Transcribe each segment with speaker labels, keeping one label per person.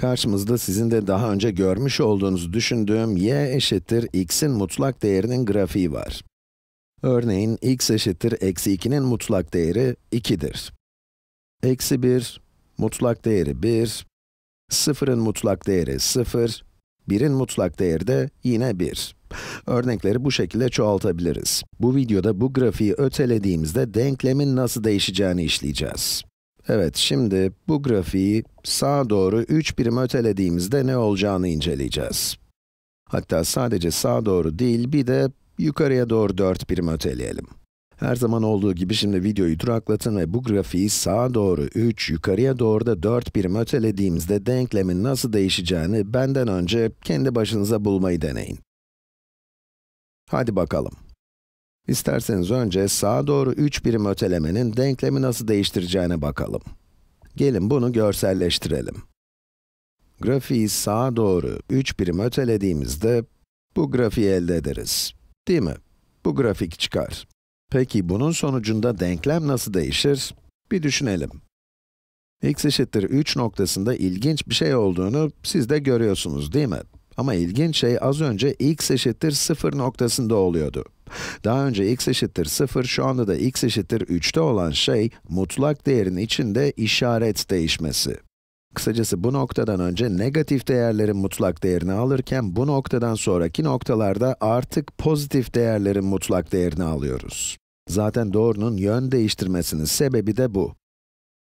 Speaker 1: Karşımızda sizin de daha önce görmüş olduğunuzu düşündüğüm y eşittir x'in mutlak değerinin grafiği var. Örneğin x eşittir eksi 2'nin mutlak değeri 2'dir. Eksi 1, mutlak değeri 1, 0'ın mutlak değeri 0, 1'in mutlak değeri de yine 1. Örnekleri bu şekilde çoğaltabiliriz. Bu videoda bu grafiği ötelediğimizde denklemin nasıl değişeceğini işleyeceğiz. Evet, şimdi bu grafiği sağa doğru 3 birim ötelediğimizde ne olacağını inceleyeceğiz. Hatta sadece sağa doğru değil, bir de yukarıya doğru 4 birim öteleyelim. Her zaman olduğu gibi şimdi videoyu duraklatın ve bu grafiği sağa doğru 3, yukarıya doğru da 4 birim ötelediğimizde denklemin nasıl değişeceğini benden önce kendi başınıza bulmayı deneyin. Hadi bakalım. İsterseniz önce sağa doğru 3 birim ötelemenin denklemi nasıl değiştireceğine bakalım. Gelin bunu görselleştirelim. Grafiği sağa doğru 3 birim ötelediğimizde bu grafiği elde ederiz. Değil mi? Bu grafik çıkar. Peki bunun sonucunda denklem nasıl değişir? Bir düşünelim. x eşittir 3 noktasında ilginç bir şey olduğunu siz de görüyorsunuz değil mi? Ama ilginç şey az önce x eşittir 0 noktasında oluyordu. Daha önce x eşittir 0, şu anda da x eşittir 3'te olan şey, mutlak değerin içinde işaret değişmesi. Kısacası bu noktadan önce negatif değerlerin mutlak değerini alırken, bu noktadan sonraki noktalarda artık pozitif değerlerin mutlak değerini alıyoruz. Zaten doğrunun yön değiştirmesinin sebebi de bu.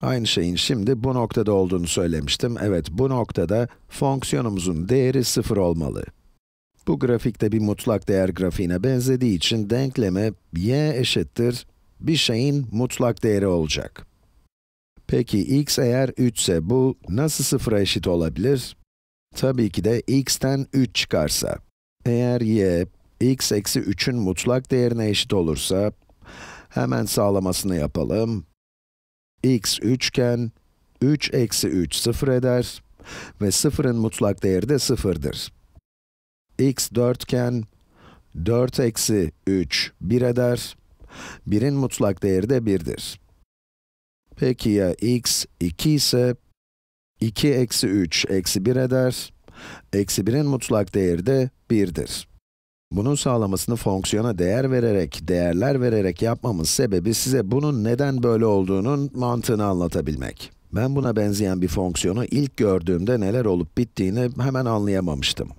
Speaker 1: Aynı şeyin şimdi bu noktada olduğunu söylemiştim. Evet, bu noktada fonksiyonumuzun değeri 0 olmalı. Bu grafikte bir mutlak değer grafiğine benzediği için denkleme y eşittir bir şeyin mutlak değeri olacak. Peki x eğer 3 ise bu nasıl sıfıra eşit olabilir? Tabii ki de x'ten 3 çıkarsa. Eğer y, x eksi 3'ün mutlak değerine eşit olursa, hemen sağlamasını yapalım. x 3 iken, 3 eksi 3 sıfır eder ve sıfırın mutlak değeri de sıfırdır x dörtgen 4 eksi 3 1 eder. 1'in mutlak değeri de 1'dir. Peki ya x 2 ise 2 eksi 3 eksi 1 eder. Eksi 1'in mutlak değeri de 1'dir. Bunun sağlamasını fonksiyona değer vererek, değerler vererek yapmamız sebebi size bunun neden böyle olduğunun mantığını anlatabilmek. Ben buna benzeyen bir fonksiyonu ilk gördüğümde neler olup bittiğini hemen anlayamamıştım.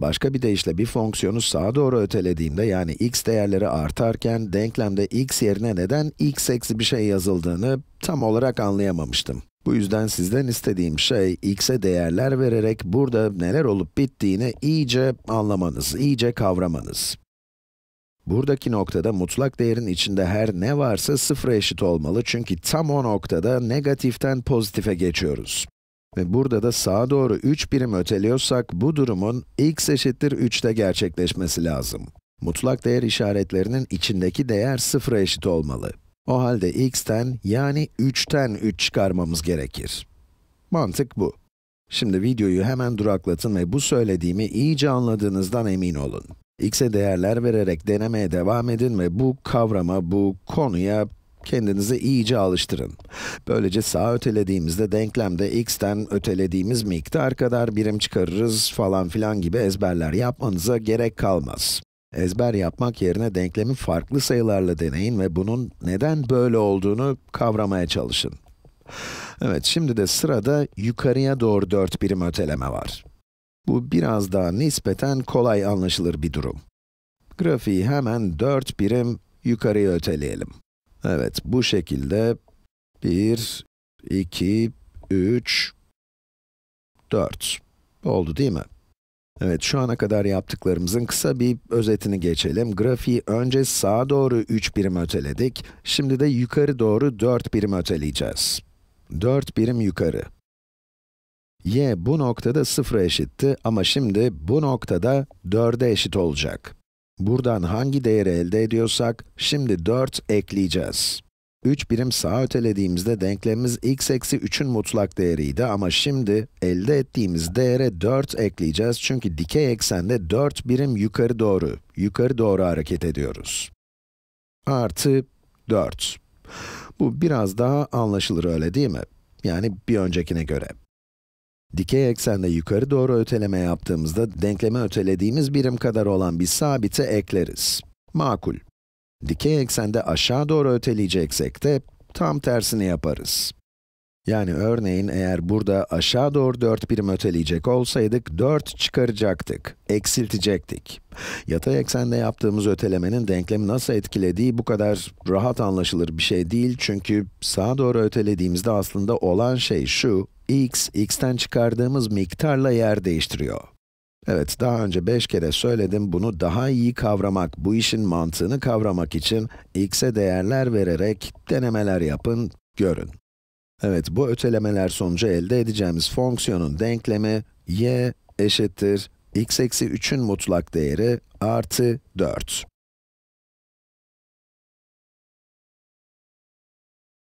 Speaker 1: Başka bir deyişle bir fonksiyonu sağa doğru ötelediğimde yani x değerleri artarken denklemde x yerine neden x eksi bir şey yazıldığını tam olarak anlayamamıştım. Bu yüzden sizden istediğim şey, x'e değerler vererek burada neler olup bittiğini iyice anlamanız, iyice kavramanız. Buradaki noktada mutlak değerin içinde her ne varsa sıfıra eşit olmalı çünkü tam o noktada negatiften pozitife geçiyoruz. Ve burada da sağa doğru 3 birim öteliyorsak bu durumun x eşittir 3'te gerçekleşmesi lazım. Mutlak değer işaretlerinin içindeki değer sıfıra eşit olmalı. O halde x'ten yani 3'ten 3 çıkarmamız gerekir. Mantık bu. Şimdi videoyu hemen duraklatın ve bu söylediğimi iyice anladığınızdan emin olun x'e değerler vererek denemeye devam edin ve bu kavrama, bu konuya kendinizi iyice alıştırın. Böylece sağa ötelediğimizde denklemde x'ten ötelediğimiz miktar kadar birim çıkarırız falan filan gibi ezberler yapmanıza gerek kalmaz. Ezber yapmak yerine denklemi farklı sayılarla deneyin ve bunun neden böyle olduğunu kavramaya çalışın. Evet, şimdi de sırada yukarıya doğru 4 birim öteleme var. Bu biraz daha nispeten kolay anlaşılır bir durum. Grafiği hemen 4 birim yukarıya öteleyelim. Evet, bu şekilde 1, 2, 3, 4. Oldu değil mi? Evet, şu ana kadar yaptıklarımızın kısa bir özetini geçelim. Grafiği önce sağa doğru 3 birim öteledik, şimdi de yukarı doğru 4 birim öteleyeceğiz. 4 birim yukarı y bu noktada 0 eşitti ama şimdi bu noktada 4'e eşit olacak. Buradan hangi değeri elde ediyorsak, şimdi 4 ekleyeceğiz. 3 birim sağa ötelediğimizde denklemimiz x eksi 3'ün mutlak değeriydi ama şimdi elde ettiğimiz değere 4 ekleyeceğiz çünkü dikey eksende 4 birim yukarı doğru, yukarı doğru hareket ediyoruz. Artı 4. Bu biraz daha anlaşılır öyle değil mi? Yani bir öncekine göre. Dikey eksende yukarı doğru öteleme yaptığımızda denkleme ötelediğimiz birim kadar olan bir sabiti ekleriz. Makul. Dikey eksende aşağı doğru öteleyeceksek de tam tersini yaparız. Yani örneğin eğer burada aşağı doğru 4 birim öteleyecek olsaydık 4 çıkaracaktık, eksiltecektik. Yatay eksende yaptığımız ötelemenin denklemi nasıl etkilediği bu kadar rahat anlaşılır bir şey değil çünkü sağa doğru ötelediğimizde aslında olan şey şu, x, x'ten çıkardığımız miktarla yer değiştiriyor. Evet, daha önce 5 kere söyledim, bunu daha iyi kavramak, bu işin mantığını kavramak için x'e değerler vererek denemeler yapın, görün. Evet, bu ötelemeler sonucu elde edeceğimiz fonksiyonun denklemi y eşittir x eksi 3'ün mutlak değeri artı 4.